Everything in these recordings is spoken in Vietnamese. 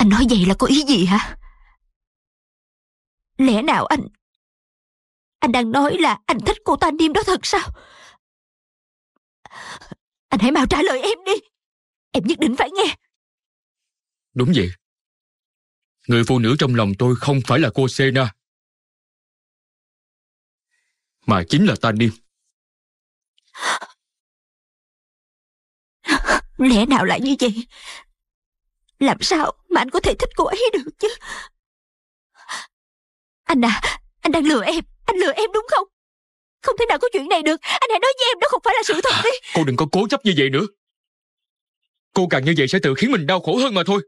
Anh nói vậy là có ý gì hả? Lẽ nào anh... Anh đang nói là anh thích cô ta niêm đó thật sao? Anh hãy mau trả lời em đi. Em nhất định phải nghe. Đúng vậy. Người phụ nữ trong lòng tôi không phải là cô Sena. Mà chính là ta niêm. Lẽ nào lại như vậy? Làm sao mà anh có thể thích cô ấy được chứ? Anh à, anh đang lừa em, anh lừa em đúng không? Không thể nào có chuyện này được, anh hãy nói với em đó không phải là sự thật à, đi. Cô đừng có cố chấp như vậy nữa. Cô càng như vậy sẽ tự khiến mình đau khổ hơn mà thôi.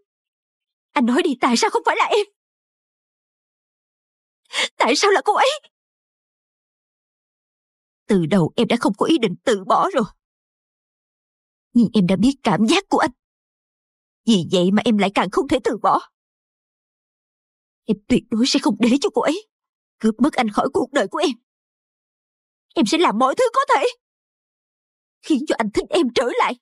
Anh nói đi, tại sao không phải là em? Tại sao là cô ấy? Từ đầu em đã không có ý định từ bỏ rồi. Nhưng em đã biết cảm giác của anh. Vì vậy mà em lại càng không thể từ bỏ. Em tuyệt đối sẽ không để cho cô ấy cướp mất anh khỏi cuộc đời của em. Em sẽ làm mọi thứ có thể khiến cho anh thích em trở lại.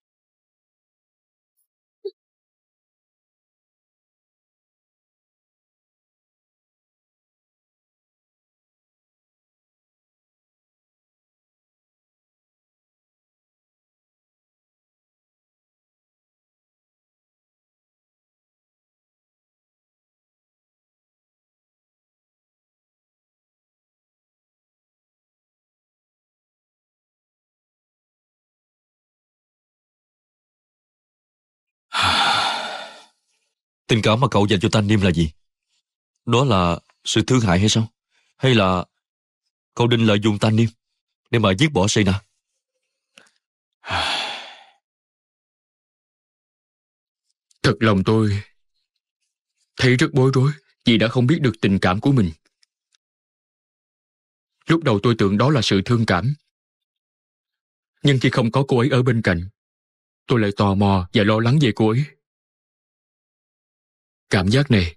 Tình cảm mà cậu dành cho Tanim là gì? Đó là sự thương hại hay sao? Hay là cậu định lợi dụng Tanim để mà giết bỏ Sena? Thật lòng tôi thấy rất bối rối vì đã không biết được tình cảm của mình. Lúc đầu tôi tưởng đó là sự thương cảm. Nhưng khi không có cô ấy ở bên cạnh, tôi lại tò mò và lo lắng về cô ấy. Cảm giác này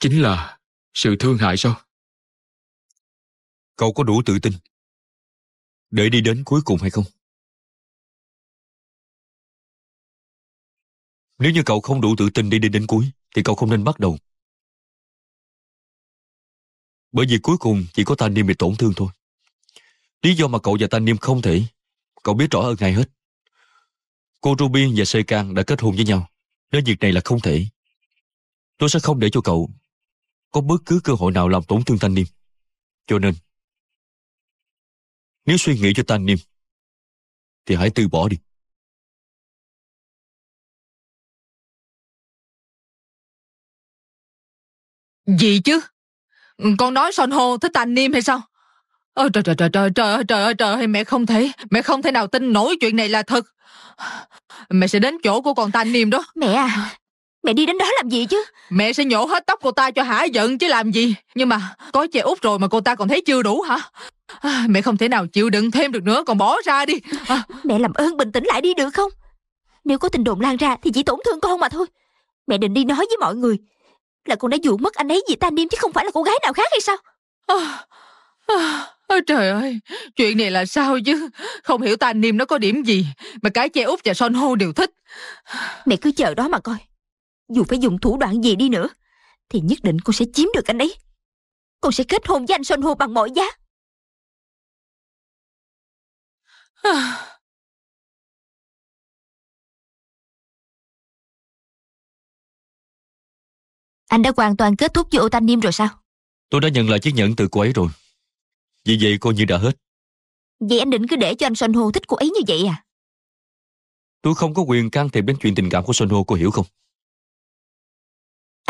chính là sự thương hại sao? Cậu có đủ tự tin để đi đến cuối cùng hay không? Nếu như cậu không đủ tự tin để đi đến cuối, thì cậu không nên bắt đầu. Bởi vì cuối cùng chỉ có Thanh Niêm bị tổn thương thôi. Lý do mà cậu và Thanh Niêm không thể, cậu biết rõ hơn ngay hết. Cô Ruby và Sê Can đã kết hôn với nhau, nên việc này là không thể. Tôi sẽ không để cho cậu có bất cứ cơ hội nào làm tổn thương Thanh Niêm. Cho nên, nếu suy nghĩ cho Thanh Niêm, thì hãy từ bỏ đi. Gì chứ? Con nói son hô thích Thanh Niêm hay sao? Ôi trời trời trời trời trời trời ơi trời ơi mẹ không thể mẹ không thể nào tin nổi chuyện này là thật. Mẹ sẽ đến chỗ của con Thanh Niêm đó. Mẹ à, Mẹ đi đến đó làm gì chứ Mẹ sẽ nhổ hết tóc cô ta cho hả giận chứ làm gì Nhưng mà có chè út rồi mà cô ta còn thấy chưa đủ hả à, Mẹ không thể nào chịu đựng thêm được nữa Còn bỏ ra đi à. Mẹ làm ơn bình tĩnh lại đi được không Nếu có tình đồn lan ra thì chỉ tổn thương con mà thôi Mẹ định đi nói với mọi người Là con đã dụ mất anh ấy vì ta niêm Chứ không phải là cô gái nào khác hay sao à, à Trời ơi Chuyện này là sao chứ Không hiểu ta niêm nó có điểm gì Mà cái che út và son hô đều thích Mẹ cứ chờ đó mà coi dù phải dùng thủ đoạn gì đi nữa Thì nhất định cô sẽ chiếm được anh ấy Cô sẽ kết hôn với anh Sơn Hô bằng mọi giá Anh đã hoàn toàn kết thúc với ô thanh niêm rồi sao? Tôi đã nhận lại chiếc nhẫn từ cô ấy rồi Vì vậy coi như đã hết Vậy anh định cứ để cho anh Son Ho thích cô ấy như vậy à? Tôi không có quyền can thiệp đến chuyện tình cảm của Son Ho, cô hiểu không?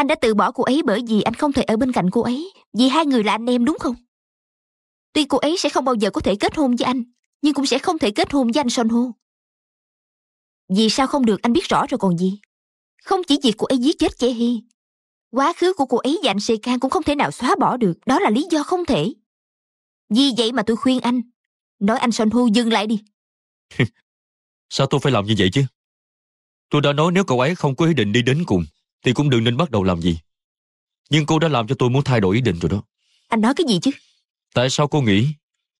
Anh đã từ bỏ cô ấy bởi vì anh không thể ở bên cạnh cô ấy, vì hai người là anh em đúng không? Tuy cô ấy sẽ không bao giờ có thể kết hôn với anh, nhưng cũng sẽ không thể kết hôn với anh Son Ho. Vì sao không được anh biết rõ rồi còn gì? Không chỉ việc cô ấy giết chết Che Hi, quá khứ của cô ấy và anh Sê Can cũng không thể nào xóa bỏ được, đó là lý do không thể. Vì vậy mà tôi khuyên anh, nói anh Son Ho dừng lại đi. Sao tôi phải làm như vậy chứ? Tôi đã nói nếu cậu ấy không có ý định đi đến cùng thì cũng đừng nên bắt đầu làm gì. Nhưng cô đã làm cho tôi muốn thay đổi ý định rồi đó. Anh nói cái gì chứ? Tại sao cô nghĩ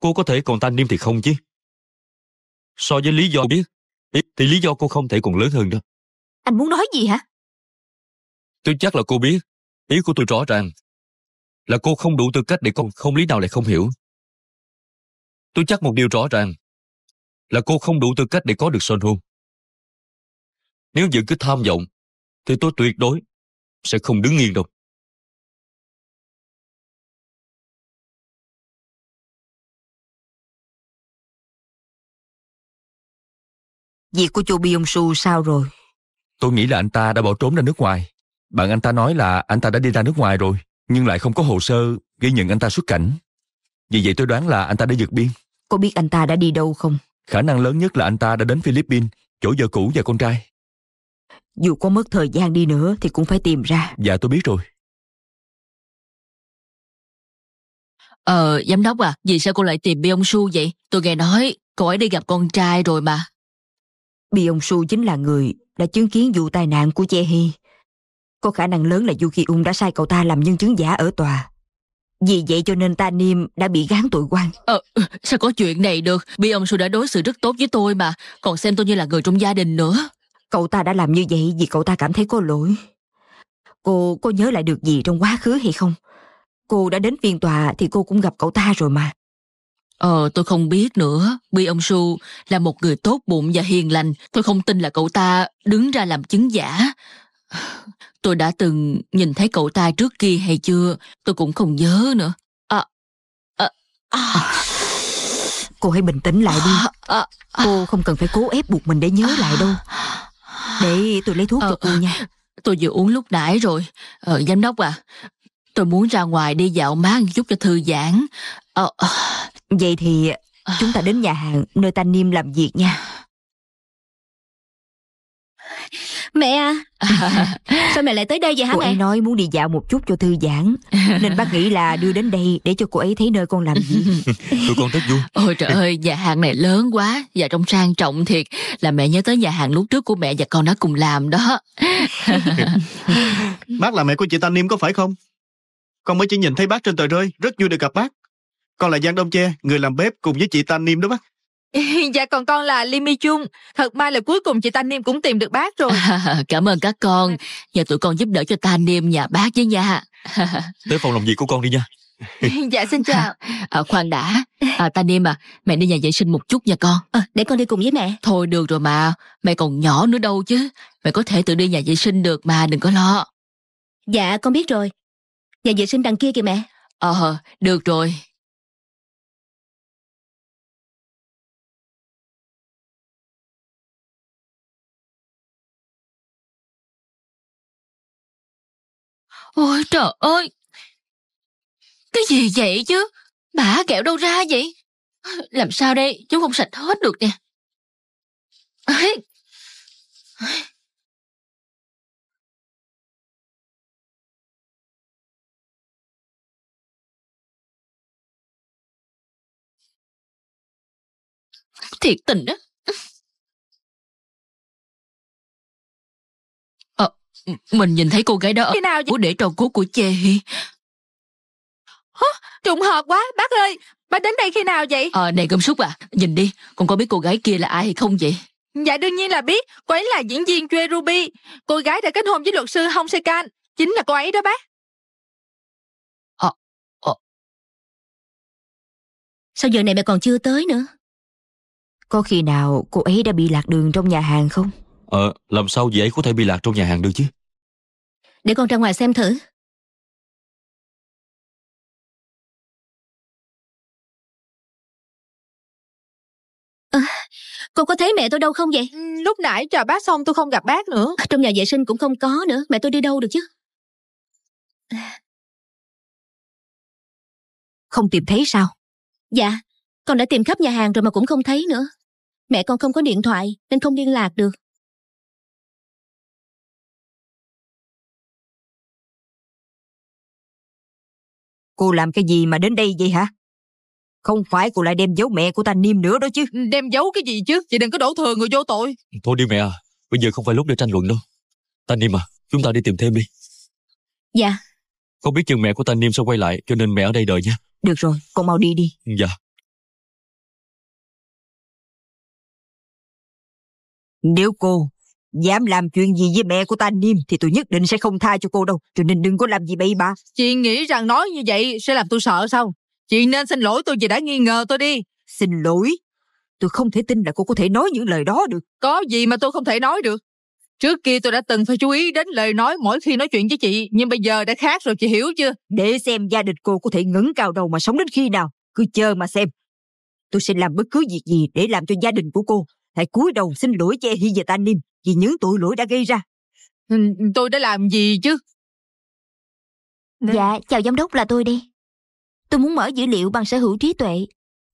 cô có thể còn tan niêm thì không chứ? So với lý do biết, thì lý do cô không thể còn lớn hơn đó. Anh muốn nói gì hả? Tôi chắc là cô biết, ý của tôi rõ ràng. Là cô không đủ tư cách để con không lý nào lại không hiểu. Tôi chắc một điều rõ ràng, là cô không đủ tư cách để có được son hôn. Nếu vẫn cứ tham vọng thì tôi tuyệt đối sẽ không đứng yên đâu. Việc của Chu Byung Su sao rồi? Tôi nghĩ là anh ta đã bỏ trốn ra nước ngoài. Bạn anh ta nói là anh ta đã đi ra nước ngoài rồi, nhưng lại không có hồ sơ ghi nhận anh ta xuất cảnh. Vì vậy tôi đoán là anh ta đã vượt biên. Cô biết anh ta đã đi đâu không? Khả năng lớn nhất là anh ta đã đến Philippines, chỗ vợ cũ và con trai. Dù có mất thời gian đi nữa thì cũng phải tìm ra Dạ tôi biết rồi Ờ, giám đốc à, vì sao cô lại tìm Bi Ông Su vậy? Tôi nghe nói, cô ấy đi gặp con trai rồi mà. Bi Ông Su chính là người đã chứng kiến vụ tai nạn của Che Hi. Có khả năng lớn là Yuki Ung đã sai cậu ta làm nhân chứng giả ở tòa. Vì vậy cho nên ta Niêm đã bị gán tội quan. Ờ, sao có chuyện này được? Bi Ông Su đã đối xử rất tốt với tôi mà, còn xem tôi như là người trong gia đình nữa. Cậu ta đã làm như vậy vì cậu ta cảm thấy có lỗi. Cô có nhớ lại được gì trong quá khứ hay không? Cô đã đến phiên tòa thì cô cũng gặp cậu ta rồi mà. Ờ, tôi không biết nữa. Bi ông Su là một người tốt bụng và hiền lành. Tôi không tin là cậu ta đứng ra làm chứng giả. Tôi đã từng nhìn thấy cậu ta trước kia hay chưa, tôi cũng không nhớ nữa. À, à, à. à cô hãy bình tĩnh lại đi. À, à, à. Cô không cần phải cố ép buộc mình để nhớ lại đâu. Để tôi lấy thuốc ờ, cho cô nha ờ, Tôi vừa uống lúc nãy rồi ờ, Giám đốc à Tôi muốn ra ngoài đi dạo mát chút cho thư giãn ờ, ờ. Vậy thì ờ. chúng ta đến nhà hàng nơi ta Niêm làm việc nha Mẹ à, Sao mẹ lại tới đây vậy hả cô mẹ? ấy nói muốn đi dạo một chút cho thư giãn Nên bác nghĩ là đưa đến đây để cho cô ấy thấy nơi con làm gì Tụi con rất vui Ôi trời ơi, nhà hàng này lớn quá Và trong sang trọng thiệt Là mẹ nhớ tới nhà hàng lúc trước của mẹ và con đã cùng làm đó Bác là mẹ của chị ta Niêm có phải không? Con mới chỉ nhìn thấy bác trên tờ rơi Rất vui được gặp bác Con là Giang Đông Che, người làm bếp cùng với chị ta Niêm đó bác dạ còn con là Limi Chung Thật may là cuối cùng chị Ta Niêm cũng tìm được bác rồi à, Cảm ơn các con dạ. Nhờ tụi con giúp đỡ cho Ta Niêm nhà bác với nha Tới phòng làm việc của con đi nha Dạ xin chào à, Khoan đã à, Ta Niêm à Mẹ đi nhà vệ sinh một chút nha con à, Để con đi cùng với mẹ Thôi được rồi mà Mẹ còn nhỏ nữa đâu chứ Mẹ có thể tự đi nhà vệ sinh được mà đừng có lo Dạ con biết rồi Nhà vệ sinh đằng kia kìa mẹ Ờ à, được rồi Ôi trời ơi! Cái gì vậy chứ? Bả kẹo đâu ra vậy? Làm sao đây? Chú không sạch hết được nè. Ấy. Thiệt tình đó. Mình nhìn thấy cô gái đó ở nào của để trò cố của Chê Hi. Trùng hợp quá, bác ơi! Bác đến đây khi nào vậy? Ờ, à, này cơm súc à, nhìn đi, con có biết cô gái kia là ai hay không vậy? Dạ đương nhiên là biết, cô ấy là diễn viên Jue Ruby. Cô gái đã kết hôn với luật sư Hong Se Sekan, chính là cô ấy đó bác. Ờ, ờ. Sao giờ này mẹ còn chưa tới nữa? Có khi nào cô ấy đã bị lạc đường trong nhà hàng không? Ờ, làm sao dễ có thể bị lạc trong nhà hàng được chứ? để con ra ngoài xem thử à, cô có thấy mẹ tôi đâu không vậy ừ, lúc nãy chờ bác xong tôi không gặp bác nữa à, trong nhà vệ sinh cũng không có nữa mẹ tôi đi đâu được chứ không tìm thấy sao dạ con đã tìm khắp nhà hàng rồi mà cũng không thấy nữa mẹ con không có điện thoại nên không liên lạc được Cô làm cái gì mà đến đây vậy hả? Không phải cô lại đem giấu mẹ của ta niêm nữa đó chứ. Đem giấu cái gì chứ? Chị đừng có đổ thừa người vô tội. Thôi đi mẹ à, bây giờ không phải lúc để tranh luận đâu. Ta niêm à, chúng ta đi tìm thêm đi. Dạ. không biết chừng mẹ của ta niêm sẽ quay lại, cho nên mẹ ở đây đợi nha. Được rồi, con mau đi đi. Dạ. Nếu cô Dám làm chuyện gì với mẹ của ta Niêm thì tôi nhất định sẽ không tha cho cô đâu, cho nên đừng có làm gì bậy bạ. Chị nghĩ rằng nói như vậy sẽ làm tôi sợ sao? Chị nên xin lỗi tôi vì đã nghi ngờ tôi đi. Xin lỗi? Tôi không thể tin là cô có thể nói những lời đó được. Có gì mà tôi không thể nói được. Trước kia tôi đã từng phải chú ý đến lời nói mỗi khi nói chuyện với chị, nhưng bây giờ đã khác rồi chị hiểu chưa? Để xem gia đình cô có thể ngẩng cao đầu mà sống đến khi nào, cứ chờ mà xem. Tôi sẽ làm bất cứ việc gì để làm cho gia đình của cô hãy cúi đầu xin lỗi che hi cho Hiyatanin vì những tội lỗi đã gây ra. Ừ, tôi đã làm gì chứ? Dạ, chào giám đốc là tôi đi. Tôi muốn mở dữ liệu bằng sở hữu trí tuệ,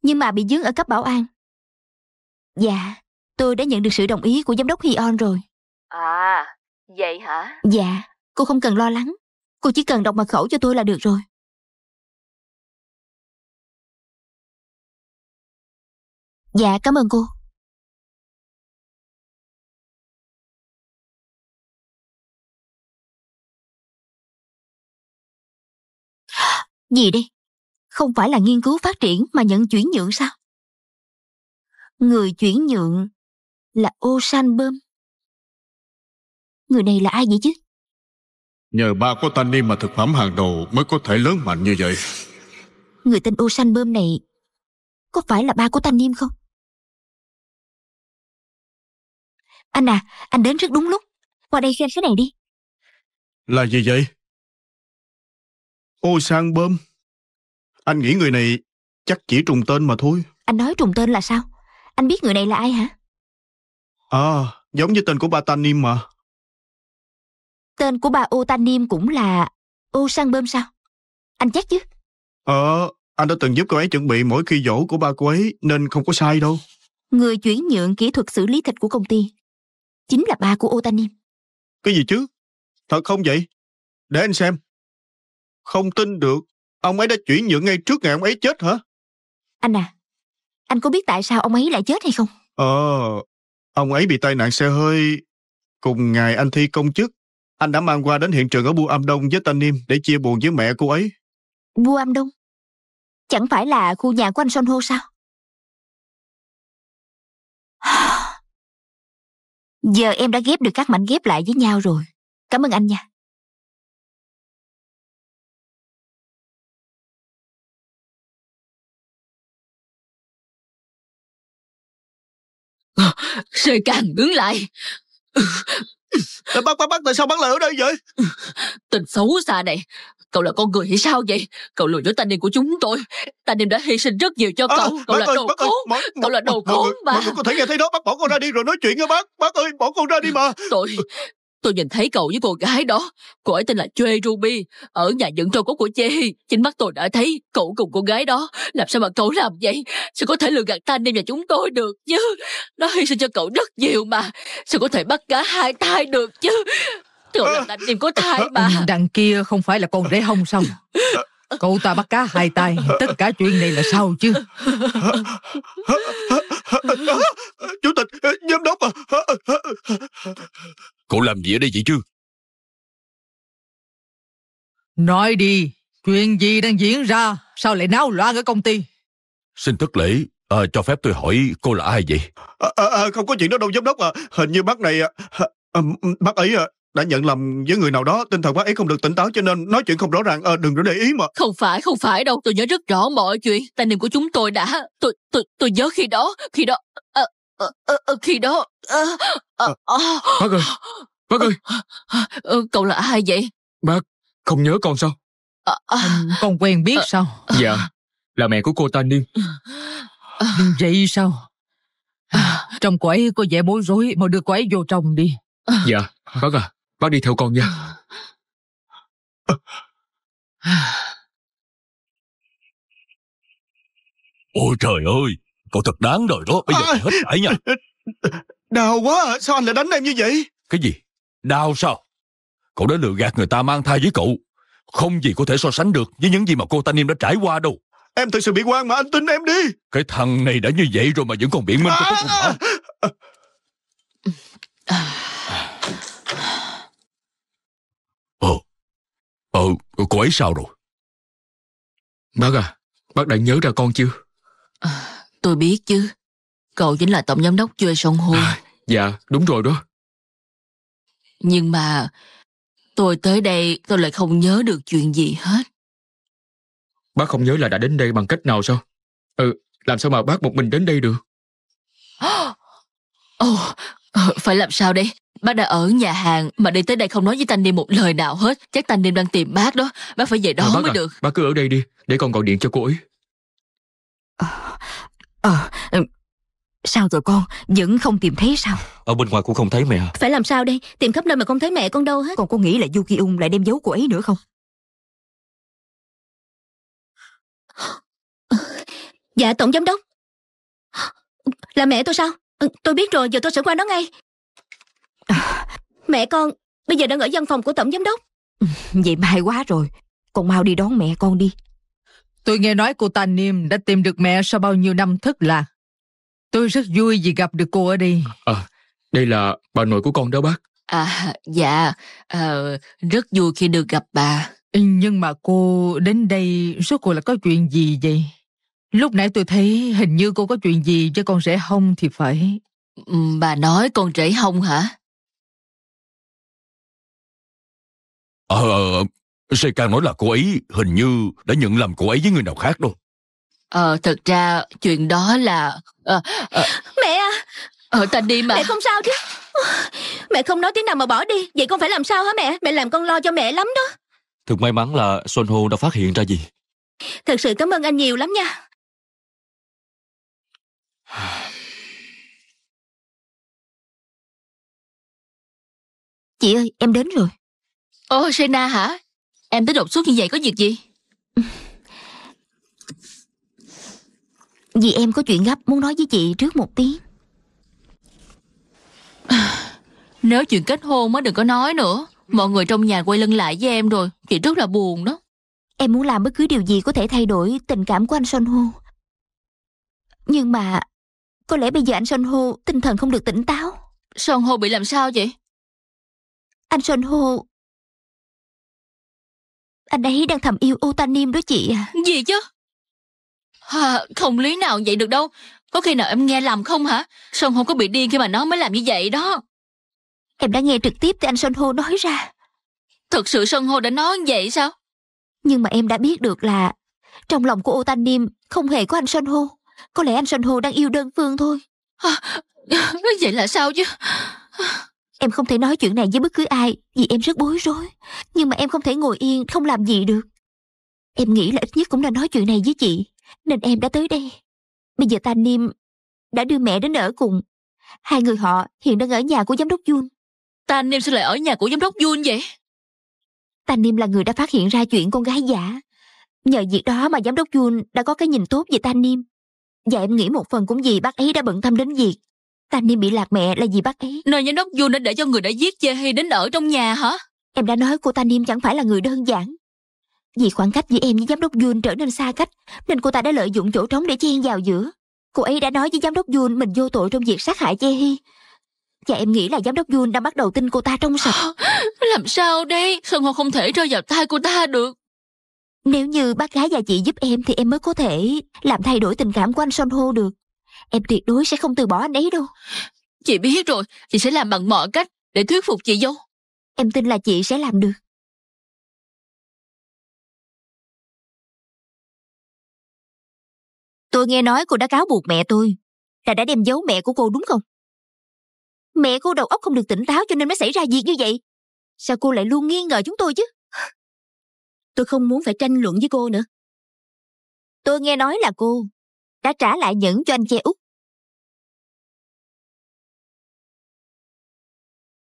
nhưng mà bị dướng ở cấp bảo an. Dạ, tôi đã nhận được sự đồng ý của giám đốc on rồi. À, vậy hả? Dạ, cô không cần lo lắng. Cô chỉ cần đọc mật khẩu cho tôi là được rồi. Dạ, cảm ơn cô. Gì đi? Không phải là nghiên cứu phát triển mà nhận chuyển nhượng sao? Người chuyển nhượng là Osan Bơm. Người này là ai vậy chứ? Nhờ ba có Tani mà thực phẩm hàng đầu mới có thể lớn mạnh như vậy. Người tên Osan Bơm này có phải là ba của Tanim không? Anh à, anh đến rất đúng lúc. Qua đây xem cái này đi. Là gì vậy? Ô sang bơm. Anh nghĩ người này chắc chỉ trùng tên mà thôi. Anh nói trùng tên là sao? Anh biết người này là ai hả? À, giống như tên của bà Tanim mà. Tên của bà Ô Tanim cũng là Ô sang bơm sao? Anh chắc chứ? Ờ, à, anh đã từng giúp cô ấy chuẩn bị mỗi khi dỗ của ba cô ấy nên không có sai đâu. Người chuyển nhượng kỹ thuật xử lý thịt của công ty chính là ba của Ô Tanim. Cái gì chứ? Thật không vậy? Để anh xem. Không tin được. Ông ấy đã chuyển nhượng ngay trước ngày ông ấy chết hả? Anh à, anh có biết tại sao ông ấy lại chết hay không? Ờ, ông ấy bị tai nạn xe hơi. Cùng ngày anh thi công chức, anh đã mang qua đến hiện trường ở Bu Am Đông với niêm để chia buồn với mẹ cô ấy. Bu Am Đông? Chẳng phải là khu nhà của anh Son Ho sao? Giờ em đã ghép được các mảnh ghép lại với nhau rồi. Cảm ơn anh nha. Rồi càng đứng lại bắt bắt bắt tại sao bắt lại ở đây vậy? Tình xấu xa này Cậu là con người hay sao vậy? Cậu lừa dối ta niên của chúng tôi Ta niên đã hy sinh rất nhiều cho à, cậu Cậu là ơi, đồ khốn mọi, Cậu là đồ khốn mà Mọi người có thể nghe thấy đó bắt bỏ con ra đi rồi nói chuyện với bác Bác ơi bỏ con ra đi mà Tôi Tôi nhìn thấy cậu với cô gái đó. Cô ấy tên là Chue Ruby, ở nhà dựng trâu cốt của Chê. Chính mắt tôi đã thấy cậu cùng cô gái đó. Làm sao mà cậu làm vậy? Sao có thể lừa gạt ta đem nhà chúng tôi được chứ? Nó hy sinh cho cậu rất nhiều mà. Sao có thể bắt cá hai tay được chứ? Cậu là anh em có thai mà. Đằng kia không phải là con rể hông sao? Cậu ta bắt cá hai tay Tất cả chuyện này là sao chứ Chủ tịch Giám đốc à Cậu làm gì ở đây vậy chứ? Nói đi, chuyện gì đang diễn ra? Sao lại náo loạn ở công ty? Xin thất lễ, à, cho phép tôi hỏi cô là ai vậy? À, à, à, không có chuyện đó đâu giám đốc à. Hình như bác này, à, à, à bác ấy à, đã nhận lầm với người nào đó tinh thần bác ấy không được tỉnh táo cho nên nói chuyện không rõ ràng à, đừng có để ý mà không phải không phải đâu tôi nhớ rất rõ mọi chuyện tài niệm của chúng tôi đã tôi tôi tôi nhớ khi đó khi đó à, Ờ, ờ, ờ, khi đó... Ờ, ờ, ờ, ờ. Bác ơi! Bác ơi! Ờ, cậu là ai vậy? Bác, không nhớ con sao? Ờ, ờ. con quen biết sao? Dạ, là mẹ của cô ta Niên. Niên sao? Trong cô có vẻ bối rối mà đưa cô vô trong đi. Dạ, bác à, bác đi theo con nha. Ôi trời ơi, Cậu thật đáng đời đó Bây giờ à, hết cãi nha Đau quá à. Sao anh lại đánh em như vậy Cái gì Đau sao Cậu đã lừa gạt người ta mang thai với cậu Không gì có thể so sánh được Với những gì mà cô ta niêm đã trải qua đâu Em thực sự bị quan mà anh tin em đi Cái thằng này đã như vậy rồi mà vẫn còn biện minh à, cùng hả Ờ Ờ Cô ấy sao rồi Bác à Bác đã nhớ ra con chưa à. Tôi biết chứ. Cậu chính là tổng giám đốc Chue Sông Hôi. À, dạ, đúng rồi đó. Nhưng mà tôi tới đây tôi lại không nhớ được chuyện gì hết. Bác không nhớ là đã đến đây bằng cách nào sao? Ừ, làm sao mà bác một mình đến đây được? Ồ, oh, phải làm sao đây? Bác đã ở nhà hàng mà đi tới đây không nói với Thanh Niêm một lời nào hết. Chắc Thanh Niêm đang tìm bác đó. Bác phải về đó à, mới à, được. Bác cứ ở đây đi, để con gọi điện cho cô ấy. Ờ, ừ. sao rồi con, vẫn không tìm thấy sao? Ở bên ngoài cũng không thấy mẹ. Phải làm sao đây, tìm khắp nơi mà không thấy mẹ con đâu hết. Còn cô nghĩ là Du Ki Ung lại đem giấu cô ấy nữa không? Dạ tổng giám đốc Là mẹ tôi sao Tôi biết rồi giờ tôi sẽ qua đó ngay Mẹ con Bây giờ đang ở văn phòng của tổng giám đốc Vậy may quá rồi Con mau đi đón mẹ con đi Tôi nghe nói cô ta Niêm đã tìm được mẹ sau bao nhiêu năm thất lạc. Tôi rất vui vì gặp được cô ở đây. À, đây là bà nội của con đó bác. À, dạ, à, rất vui khi được gặp bà. Ừ, nhưng mà cô đến đây rốt cuộc là có chuyện gì vậy? Lúc nãy tôi thấy hình như cô có chuyện gì cho con rể hông thì phải. Ừ, bà nói con rể hông hả? Ờ, ờ, ờ Seika nói là cô ấy hình như đã nhận lầm cô ấy với người nào khác đâu. Ờ, thật ra chuyện đó là... À, à... Mẹ à! Ờ, ta đi mà. Mẹ không sao chứ. Mẹ không nói tiếng nào mà bỏ đi. Vậy con phải làm sao hả mẹ? Mẹ làm con lo cho mẹ lắm đó. Thật may mắn là Son Ho đã phát hiện ra gì. Thật sự cảm ơn anh nhiều lắm nha. Chị ơi, em đến rồi. Ô, Sena hả? Em tới đột xuất như vậy có việc gì Vì em có chuyện gấp muốn nói với chị trước một tiếng Nếu chuyện kết hôn á đừng có nói nữa Mọi người trong nhà quay lưng lại với em rồi Chị rất là buồn đó Em muốn làm bất cứ điều gì có thể thay đổi tình cảm của anh Son Ho Nhưng mà Có lẽ bây giờ anh Son Ho tinh thần không được tỉnh táo Son Ho bị làm sao vậy? Anh Son Ho anh ấy đang thầm yêu Utanim đó chị à Gì chứ à, Không lý nào vậy được đâu Có khi nào em nghe làm không hả sơn Ho có bị điên khi mà nó mới làm như vậy đó Em đã nghe trực tiếp từ anh sơn Ho nói ra Thật sự sơn Ho đã nói vậy sao Nhưng mà em đã biết được là Trong lòng của Utanim không hề có anh sơn Ho Có lẽ anh sơn Ho đang yêu đơn phương thôi à, Vậy là sao chứ Em không thể nói chuyện này với bất cứ ai Vì em rất bối rối Nhưng mà em không thể ngồi yên không làm gì được Em nghĩ là ít nhất cũng đã nói chuyện này với chị Nên em đã tới đây Bây giờ ta Niêm đã đưa mẹ đến ở cùng Hai người họ hiện đang ở nhà của giám đốc Jun Ta Niêm sao lại ở nhà của giám đốc Jun vậy Ta Niêm là người đã phát hiện ra chuyện con gái giả Nhờ việc đó mà giám đốc Jun đã có cái nhìn tốt về Ta Niêm Và em nghĩ một phần cũng vì bác ấy đã bận tâm đến việc Ta niêm bị lạc mẹ là vì bác ấy. Nơi giám đốc vua đã để cho người đã giết chê Hy đến ở trong nhà hả? Em đã nói cô ta niêm chẳng phải là người đơn giản. Vì khoảng cách giữa em với giám đốc Yun trở nên xa cách, nên cô ta đã lợi dụng chỗ trống để chen vào giữa. Cô ấy đã nói với giám đốc Yun mình vô tội trong việc sát hại Chê Hy. Và em nghĩ là giám đốc Yun đang bắt đầu tin cô ta trong sạch. Làm sao đây? Sơn Hồ không thể rơi vào tay cô ta được. Nếu như bác gái và chị giúp em thì em mới có thể làm thay đổi tình cảm của anh Son Hô được. Em tuyệt đối sẽ không từ bỏ anh ấy đâu. Chị biết rồi, chị sẽ làm bằng mọi cách để thuyết phục chị dâu. Em tin là chị sẽ làm được. Tôi nghe nói cô đã cáo buộc mẹ tôi là đã đem giấu mẹ của cô đúng không? Mẹ cô đầu óc không được tỉnh táo cho nên mới xảy ra việc như vậy. Sao cô lại luôn nghi ngờ chúng tôi chứ? Tôi không muốn phải tranh luận với cô nữa. Tôi nghe nói là cô đã trả lại nhẫn cho anh che út.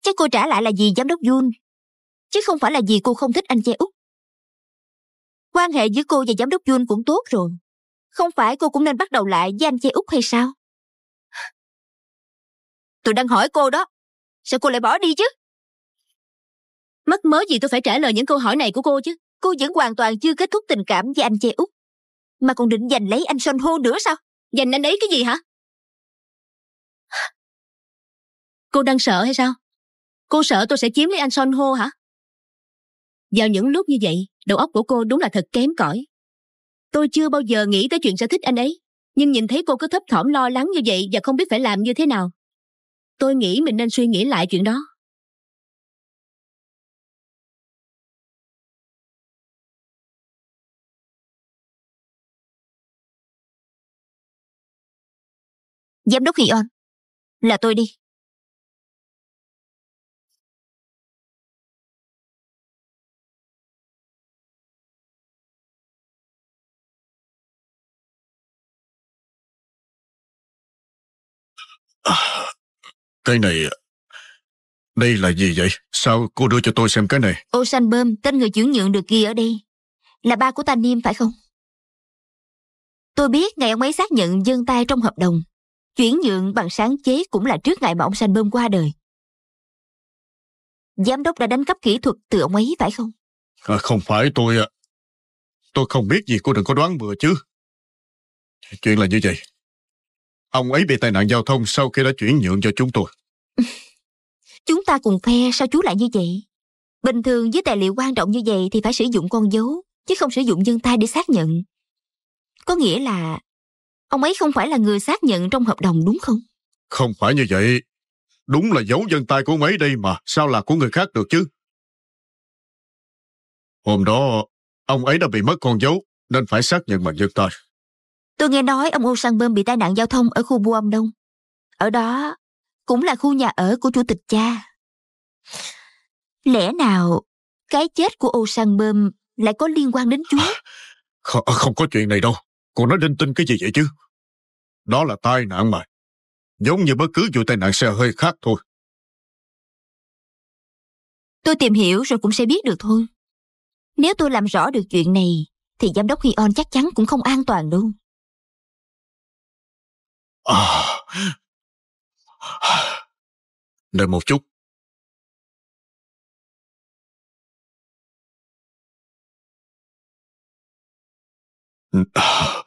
Cái cô trả lại là vì giám đốc Jun, chứ không phải là vì cô không thích anh che út. Quan hệ giữa cô và giám đốc Jun cũng tốt rồi. Không phải cô cũng nên bắt đầu lại với anh che út hay sao? Tôi đang hỏi cô đó. Sao cô lại bỏ đi chứ? Mất mớ gì tôi phải trả lời những câu hỏi này của cô chứ. Cô vẫn hoàn toàn chưa kết thúc tình cảm với anh che út. Mà còn định giành lấy anh Son Ho nữa sao? Giành anh ấy cái gì hả? Cô đang sợ hay sao? Cô sợ tôi sẽ chiếm lấy anh Son Ho hả? Vào những lúc như vậy, đầu óc của cô đúng là thật kém cỏi. Tôi chưa bao giờ nghĩ tới chuyện sẽ thích anh ấy, nhưng nhìn thấy cô cứ thấp thỏm lo lắng như vậy và không biết phải làm như thế nào. Tôi nghĩ mình nên suy nghĩ lại chuyện đó. Giám đốc Nghị An, là tôi đi. À, cái này... Đây là gì vậy? Sao cô đưa cho tôi xem cái này? Ô Sanh Bơm, tên người chuyển nhượng được ghi ở đây. Là ba của Thanh Niêm phải không? Tôi biết ngày ông ấy xác nhận dâng tay trong hợp đồng Chuyển nhượng bằng sáng chế cũng là trước ngày mà ông Sành Bơm qua đời. Giám đốc đã đánh cắp kỹ thuật từ ông ấy phải không? À, không phải tôi ạ. À. Tôi không biết gì cô đừng có đoán bừa chứ. Chuyện là như vậy. Ông ấy bị tai nạn giao thông sau khi đã chuyển nhượng cho chúng tôi. chúng ta cùng phe sao chú lại như vậy? Bình thường với tài liệu quan trọng như vậy thì phải sử dụng con dấu, chứ không sử dụng dân tay để xác nhận. Có nghĩa là Ông ấy không phải là người xác nhận trong hợp đồng đúng không? Không phải như vậy. Đúng là dấu vân tay của ông ấy đây mà, sao là của người khác được chứ? Hôm đó, ông ấy đã bị mất con dấu, nên phải xác nhận bằng vân tay. Tôi nghe nói ông Âu Sang Bơm bị tai nạn giao thông ở khu Buom Đông. Ở đó, cũng là khu nhà ở của chủ tịch cha. Lẽ nào cái chết của Âu Sang Bơm lại có liên quan đến chú? À, không, không có chuyện này đâu. Còn nói linh tinh cái gì vậy chứ? Đó là tai nạn mà. Giống như bất cứ vụ tai nạn xe hơi khác thôi. Tôi tìm hiểu rồi cũng sẽ biết được thôi. Nếu tôi làm rõ được chuyện này, thì giám đốc Hion chắc chắn cũng không an toàn đâu. À... à... Đợi một chút.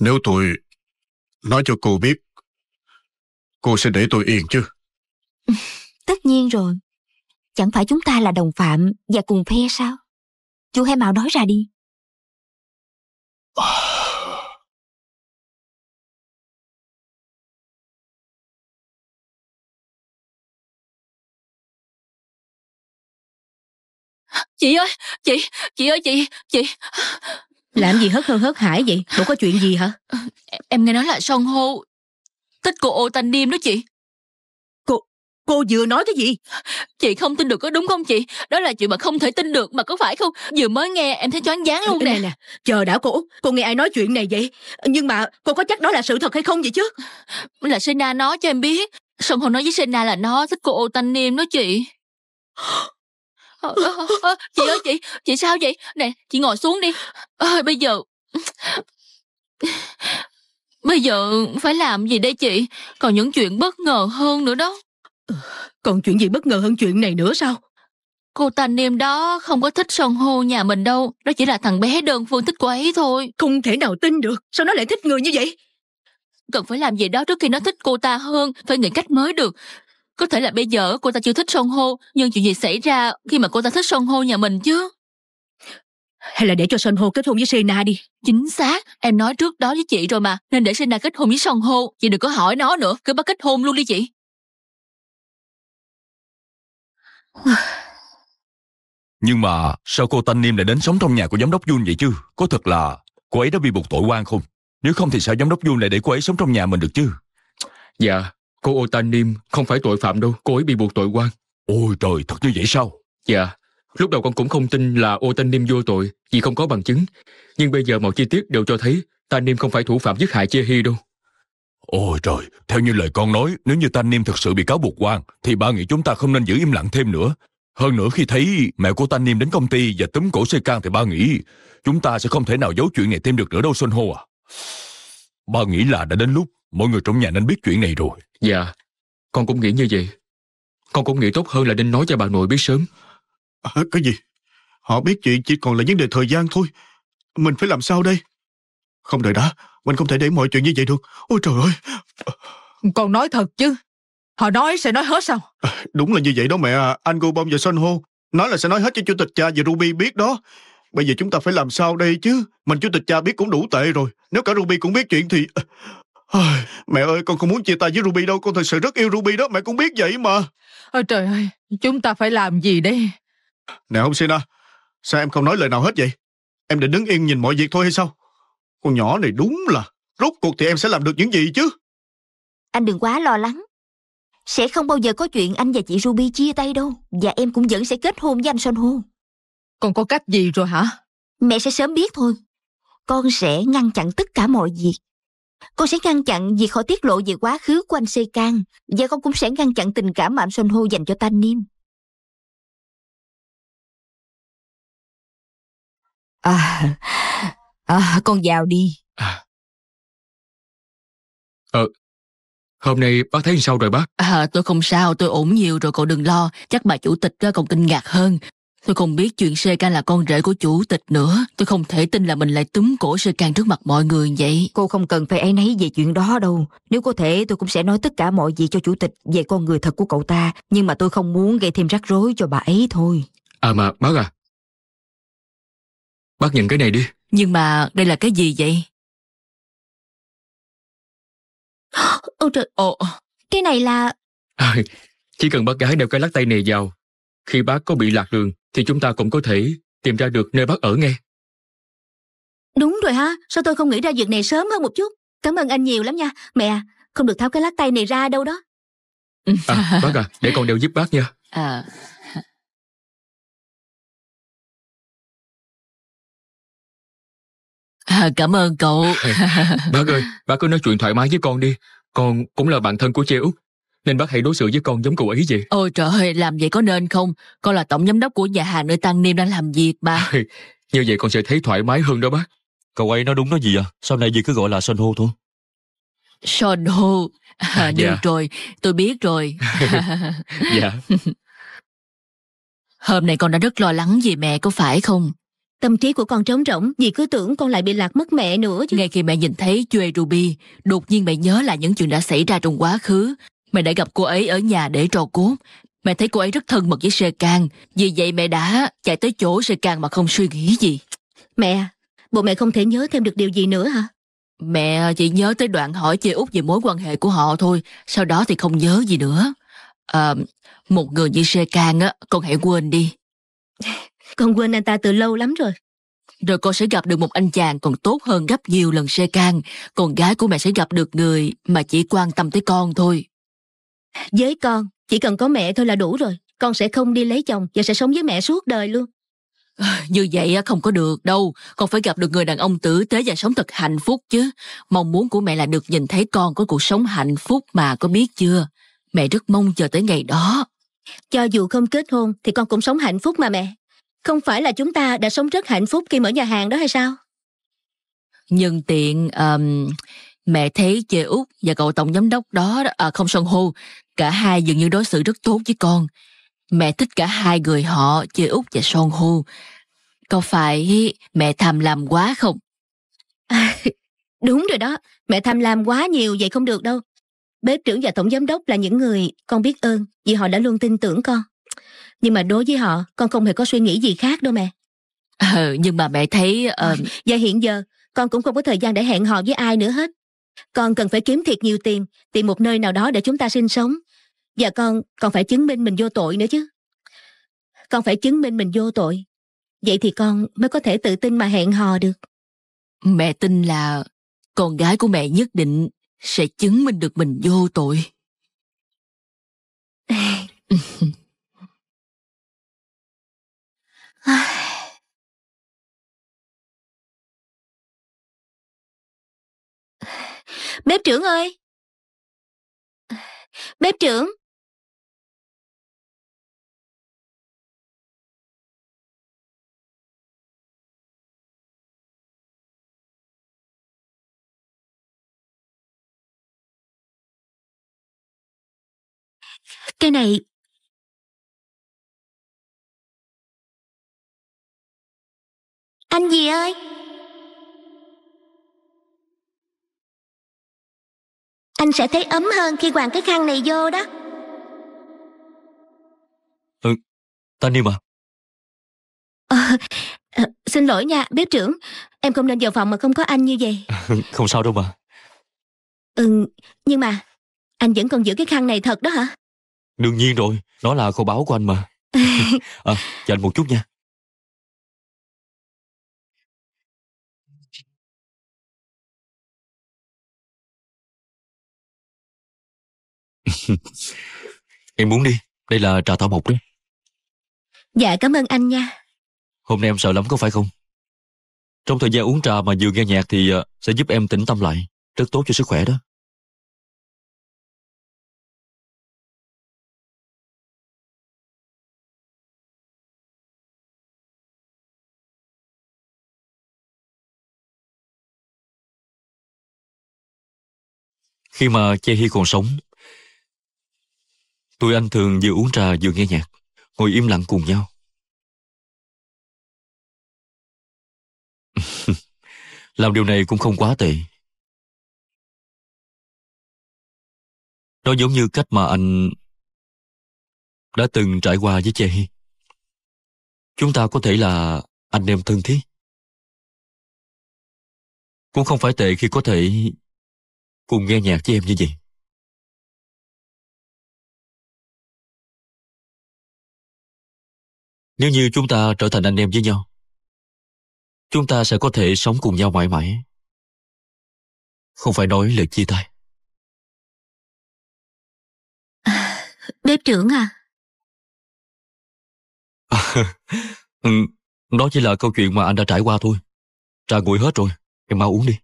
Nếu tôi nói cho cô biết, cô sẽ để tôi yên chứ? Tất nhiên rồi. Chẳng phải chúng ta là đồng phạm và cùng phe sao? Chú hãy mau nói ra đi. Chị ơi, chị, chị ơi chị, chị... Làm gì hớt hơn hớt hải vậy? Bộ có chuyện gì hả? Em nghe nói là son hô. Thích cô ô tanh niêm đó chị. Cô cô vừa nói cái gì? Chị không tin được có đúng không chị? Đó là chuyện mà không thể tin được mà có phải không? Vừa mới nghe em thấy choáng váng luôn nè. nè. nè. Chờ đã cô, cô nghe ai nói chuyện này vậy? Nhưng mà cô có chắc đó là sự thật hay không vậy chứ? Là Sena nói cho em biết. Son hô nói với Sena là nó thích cô ô tanh niêm đó chị. Ờ, ờ, ờ, chị ơi chị chị sao vậy nè chị ngồi xuống đi à, bây giờ bây giờ phải làm gì đây chị còn những chuyện bất ngờ hơn nữa đó còn chuyện gì bất ngờ hơn chuyện này nữa sao cô ta niêm đó không có thích son hô nhà mình đâu đó chỉ là thằng bé đơn phương thích cô ấy thôi không thể nào tin được sao nó lại thích người như vậy cần phải làm gì đó trước khi nó thích cô ta hơn phải nghĩ cách mới được có thể là bây giờ cô ta chưa thích Son Ho, nhưng chuyện gì xảy ra khi mà cô ta thích Son Ho nhà mình chứ? Hay là để cho Son Ho kết hôn với Sena đi. Chính xác, em nói trước đó với chị rồi mà, nên để Sena kết hôn với Son Ho, chị đừng có hỏi nó nữa, cứ bắt kết hôn luôn đi chị. Nhưng mà sao cô Thanh Niêm lại đến sống trong nhà của giám đốc Jun vậy chứ? Có thật là cô ấy đã bị buộc tội quan không? Nếu không thì sao giám đốc Jun lại để cô ấy sống trong nhà mình được chứ? Dạ, Cô Otanim không phải tội phạm đâu, cô ấy bị buộc tội quan. Ôi trời, thật như vậy sao? Dạ, lúc đầu con cũng không tin là Otanim vô tội vì không có bằng chứng. Nhưng bây giờ mọi chi tiết đều cho thấy Tanim không phải thủ phạm giết hại chia Chehi đâu. Ôi trời, theo như lời con nói, nếu như Tanim thật sự bị cáo buộc quan, thì ba nghĩ chúng ta không nên giữ im lặng thêm nữa. Hơn nữa khi thấy mẹ của Tanim đến công ty và túm cổ Sê Can thì ba nghĩ chúng ta sẽ không thể nào giấu chuyện này thêm được nữa đâu Sơn Hô à. Ba nghĩ là đã đến lúc mọi người trong nhà nên biết chuyện này rồi. Dạ, con cũng nghĩ như vậy. Con cũng nghĩ tốt hơn là nên nói cho bà nội biết sớm. À, cái gì? Họ biết chuyện chỉ còn là vấn đề thời gian thôi. Mình phải làm sao đây? Không đợi đã, mình không thể để mọi chuyện như vậy được. Ôi trời ơi! Con nói thật chứ. Họ nói sẽ nói hết sao? À, đúng là như vậy đó mẹ à. Anh Cô Bông và Son Hô nói là sẽ nói hết cho Chủ tịch cha và Ruby biết đó. Bây giờ chúng ta phải làm sao đây chứ? Mình Chủ tịch cha biết cũng đủ tệ rồi. Nếu cả Ruby cũng biết chuyện thì... À, Mẹ ơi, con không muốn chia tay với Ruby đâu. Con thật sự rất yêu Ruby đó. Mẹ cũng biết vậy mà. Ôi trời ơi, chúng ta phải làm gì đây? Nè ông Sina, à. sao em không nói lời nào hết vậy? Em định đứng yên nhìn mọi việc thôi hay sao? Con nhỏ này đúng là... Rốt cuộc thì em sẽ làm được những gì chứ? Anh đừng quá lo lắng. Sẽ không bao giờ có chuyện anh và chị Ruby chia tay đâu. Và em cũng vẫn sẽ kết hôn với anh Son Ho. Còn có cách gì rồi hả? Mẹ sẽ sớm biết thôi. Con sẽ ngăn chặn tất cả mọi việc Cô sẽ ngăn chặn việc họ tiết lộ về quá khứ của anh Sê Can và con cũng sẽ ngăn chặn tình cảm mà anh Son Ho dành cho Tanim. À, à, con vào đi. À. Ờ, hôm nay bác thấy sao rồi bác? À, tôi không sao, tôi ổn nhiều rồi cậu đừng lo. Chắc bà chủ tịch còn kinh ngạc hơn. Tôi không biết chuyện Sê Can là con rể của chủ tịch nữa. Tôi không thể tin là mình lại túm cổ Sê Can trước mặt mọi người vậy. Cô không cần phải ấy nấy về chuyện đó đâu. Nếu có thể tôi cũng sẽ nói tất cả mọi gì cho chủ tịch về con người thật của cậu ta. Nhưng mà tôi không muốn gây thêm rắc rối cho bà ấy thôi. À mà bác à. Bác nhận cái này đi. Nhưng mà đây là cái gì vậy? Ôi trời, ồ, cái này là... À, chỉ cần bác gái đeo cái lắc tay này vào, khi bác có bị lạc đường thì chúng ta cũng có thể tìm ra được nơi bác ở nghe. Đúng rồi ha, sao tôi không nghĩ ra việc này sớm hơn một chút? Cảm ơn anh nhiều lắm nha. Mẹ, không được tháo cái lát tay này ra đâu đó. À, bác à, để con đều giúp bác nha. À. cảm ơn cậu. bác ơi, bác cứ nói chuyện thoải mái với con đi. Con cũng là bạn thân của chị Út, nên bác hãy đối xử với con giống cậu ấy vậy. Ôi trời ơi, làm vậy có nên không? Con là tổng giám đốc của nhà hàng nơi Tăng Niêm đang làm việc mà. Như vậy con sẽ thấy thoải mái hơn đó bác. Cậu ấy nói đúng nói gì à? Sau này gì cứ gọi là Son hô thôi. Son hô, À, à, được dạ. rồi, tôi biết rồi. dạ. Hôm nay con đã rất lo lắng về mẹ có phải không? Tâm trí của con trống rỗng, dì cứ tưởng con lại bị lạc mất mẹ nữa chứ. Ngay khi mẹ nhìn thấy Chuê Ruby, đột nhiên mẹ nhớ lại những chuyện đã xảy ra trong quá khứ. Mẹ đã gặp cô ấy ở nhà để trò cốt. Mẹ thấy cô ấy rất thân mật với Sê Càng. Vì vậy mẹ đã chạy tới chỗ Sê Càng mà không suy nghĩ gì. Mẹ, bộ mẹ không thể nhớ thêm được điều gì nữa hả? Mẹ chỉ nhớ tới đoạn hỏi chị Út về mối quan hệ của họ thôi. Sau đó thì không nhớ gì nữa. À, một người như Sê Càng á, con hãy quên đi. Con quên anh ta từ lâu lắm rồi. Rồi con sẽ gặp được một anh chàng còn tốt hơn gấp nhiều lần Sê Càng. Con gái của mẹ sẽ gặp được người mà chỉ quan tâm tới con thôi. Với con, chỉ cần có mẹ thôi là đủ rồi. Con sẽ không đi lấy chồng và sẽ sống với mẹ suốt đời luôn. Như vậy không có được đâu. Con phải gặp được người đàn ông tử tế và sống thật hạnh phúc chứ. Mong muốn của mẹ là được nhìn thấy con có cuộc sống hạnh phúc mà có biết chưa? Mẹ rất mong chờ tới ngày đó. Cho dù không kết hôn thì con cũng sống hạnh phúc mà mẹ. Không phải là chúng ta đã sống rất hạnh phúc khi mở nhà hàng đó hay sao? Nhân tiện... Um, Mẹ thấy chê Út và cậu tổng giám đốc đó à, không son hô, cả hai dường như đối xử rất tốt với con. Mẹ thích cả hai người họ chê Út và son hô. Có phải mẹ tham lam quá không? À, đúng rồi đó, mẹ tham lam quá nhiều vậy không được đâu. Bếp trưởng và tổng giám đốc là những người con biết ơn vì họ đã luôn tin tưởng con. Nhưng mà đối với họ, con không hề có suy nghĩ gì khác đâu mẹ. Ừ, nhưng mà mẹ thấy... Uh... Và hiện giờ, con cũng không có thời gian để hẹn hò với ai nữa hết con cần phải kiếm thiệt nhiều tiền tìm một nơi nào đó để chúng ta sinh sống và con còn phải chứng minh mình vô tội nữa chứ con phải chứng minh mình vô tội vậy thì con mới có thể tự tin mà hẹn hò được mẹ tin là con gái của mẹ nhất định sẽ chứng minh được mình vô tội à, Bếp trưởng ơi! Bếp trưởng! Cái này Anh gì ơi anh sẽ thấy ấm hơn khi quàng cái khăn này vô đó ừ tani mà à, xin lỗi nha bếp trưởng em không nên vào phòng mà không có anh như vậy không sao đâu mà ừ nhưng mà anh vẫn còn giữ cái khăn này thật đó hả đương nhiên rồi nó là kho báu của anh mà à chờ anh một chút nha em muốn đi, đây là trà thảo mộc đó. Dạ cảm ơn anh nha. Hôm nay em sợ lắm có phải không? Trong thời gian uống trà mà vừa nghe nhạc thì ờ, sẽ giúp em tĩnh tâm lại, rất tốt cho sức khỏe đó. Khi mà Che Hi còn sống, tôi anh thường vừa uống trà vừa nghe nhạc, ngồi im lặng cùng nhau. Làm điều này cũng không quá tệ. Nó giống như cách mà anh đã từng trải qua với chị Chúng ta có thể là anh em thân thiết. Cũng không phải tệ khi có thể cùng nghe nhạc với em như vậy. Nếu như chúng ta trở thành anh em với nhau, chúng ta sẽ có thể sống cùng nhau mãi mãi. Không phải nói lời chia tay. À, bếp trưởng à? à đó chỉ là câu chuyện mà anh đã trải qua thôi. Trà nguội hết rồi, em mau uống đi.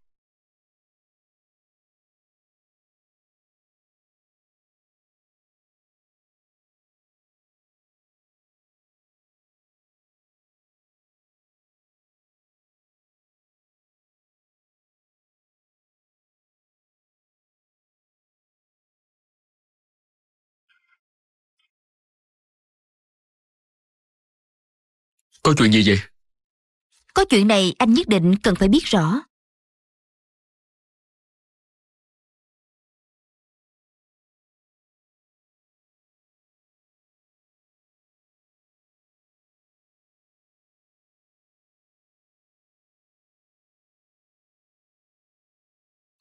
Có chuyện gì vậy? Có chuyện này anh nhất định cần phải biết rõ.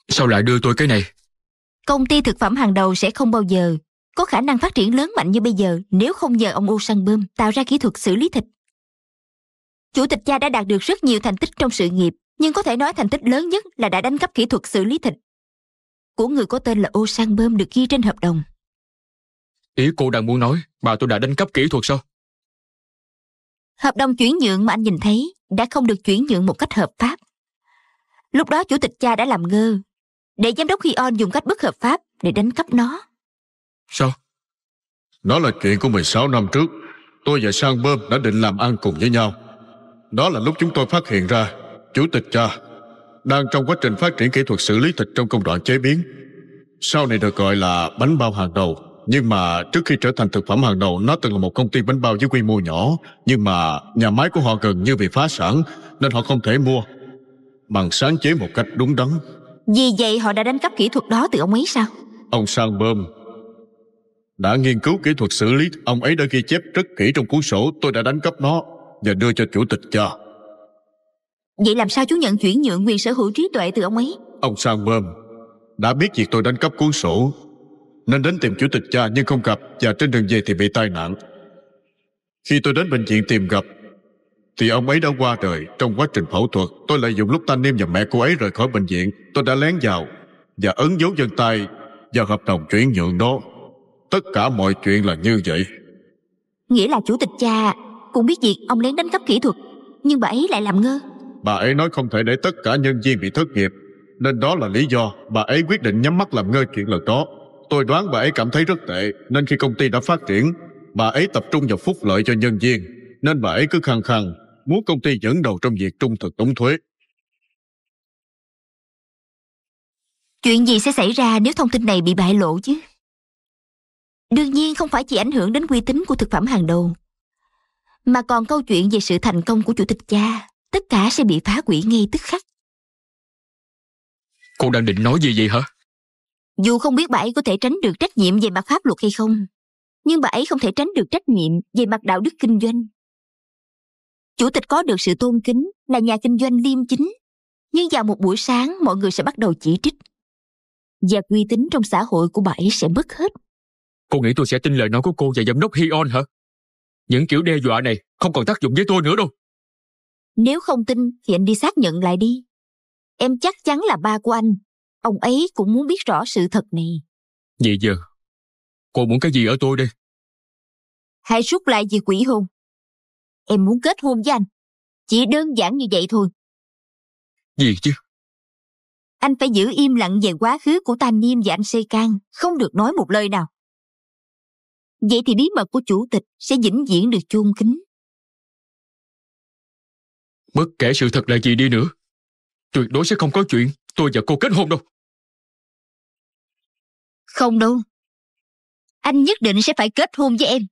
Sao lại đưa tôi cái này? Công ty thực phẩm hàng đầu sẽ không bao giờ có khả năng phát triển lớn mạnh như bây giờ nếu không nhờ ông U Sang Bơm tạo ra kỹ thuật xử lý thịt Chủ tịch cha đã đạt được rất nhiều thành tích trong sự nghiệp, nhưng có thể nói thành tích lớn nhất là đã đánh cắp kỹ thuật xử lý thịt của người có tên là Ô Sang Bơm được ghi trên hợp đồng. Ý cô đang muốn nói, bà tôi đã đánh cắp kỹ thuật sao? Hợp đồng chuyển nhượng mà anh nhìn thấy đã không được chuyển nhượng một cách hợp pháp. Lúc đó chủ tịch cha đã làm ngơ, để giám đốc Hyon dùng cách bất hợp pháp để đánh cắp nó. Sao? Nó là chuyện của 16 năm trước. Tôi và Sang Bơm đã định làm ăn cùng với nhau. Đó là lúc chúng tôi phát hiện ra Chủ tịch cha đang trong quá trình phát triển kỹ thuật xử lý thịt trong công đoạn chế biến. Sau này được gọi là bánh bao hàng đầu. Nhưng mà trước khi trở thành thực phẩm hàng đầu, nó từng là một công ty bánh bao với quy mô nhỏ. Nhưng mà nhà máy của họ gần như bị phá sản, nên họ không thể mua bằng sáng chế một cách đúng đắn. Vì vậy họ đã đánh cắp kỹ thuật đó từ ông ấy sao? Ông Sang Bơm đã nghiên cứu kỹ thuật xử lý. Ông ấy đã ghi chép rất kỹ trong cuốn sổ tôi đã đánh cắp nó và đưa cho chủ tịch cha Vậy làm sao chú nhận chuyển nhượng quyền sở hữu trí tuệ từ ông ấy Ông Sang Bơm Đã biết việc tôi đánh cắp cuốn sổ Nên đến tìm chủ tịch cha nhưng không gặp Và trên đường về thì bị tai nạn Khi tôi đến bệnh viện tìm gặp Thì ông ấy đã qua đời Trong quá trình phẫu thuật Tôi lợi dụng lúc ta niêm và mẹ cô ấy rời khỏi bệnh viện Tôi đã lén vào Và ấn dấu dân tay Và hợp đồng chuyển nhượng đó Tất cả mọi chuyện là như vậy Nghĩa là chủ tịch cha cũng biết việc ông lén đánh cắp kỹ thuật nhưng bà ấy lại làm ngơ bà ấy nói không thể để tất cả nhân viên bị thất nghiệp nên đó là lý do bà ấy quyết định nhắm mắt làm ngơ chuyện lần đó tôi đoán bà ấy cảm thấy rất tệ nên khi công ty đã phát triển bà ấy tập trung vào phúc lợi cho nhân viên nên bà ấy cứ khăng khăng muốn công ty dẫn đầu trong việc trung thực đóng thuế chuyện gì sẽ xảy ra nếu thông tin này bị bại lộ chứ đương nhiên không phải chỉ ảnh hưởng đến uy tín của thực phẩm hàng đầu mà còn câu chuyện về sự thành công của chủ tịch cha tất cả sẽ bị phá hủy ngay tức khắc cô đang định nói gì vậy hả dù không biết bà ấy có thể tránh được trách nhiệm về mặt pháp luật hay không nhưng bà ấy không thể tránh được trách nhiệm về mặt đạo đức kinh doanh chủ tịch có được sự tôn kính là nhà kinh doanh liêm chính nhưng vào một buổi sáng mọi người sẽ bắt đầu chỉ trích và uy tín trong xã hội của bà ấy sẽ mất hết cô nghĩ tôi sẽ tin lời nói của cô và giám đốc Hyon hả những kiểu đe dọa này không còn tác dụng với tôi nữa đâu. Nếu không tin thì anh đi xác nhận lại đi. Em chắc chắn là ba của anh. Ông ấy cũng muốn biết rõ sự thật này. Vậy giờ, cô muốn cái gì ở tôi đây? Hãy rút lại về quỷ hôn. Em muốn kết hôn với anh. Chỉ đơn giản như vậy thôi. Gì chứ? Anh phải giữ im lặng về quá khứ của Thanh Niêm và anh Sê Can, không được nói một lời nào. Vậy thì bí mật của chủ tịch sẽ vĩnh viễn được chôn kính. Bất kể sự thật là gì đi nữa, tuyệt đối sẽ không có chuyện tôi và cô kết hôn đâu. Không đâu. Anh nhất định sẽ phải kết hôn với em.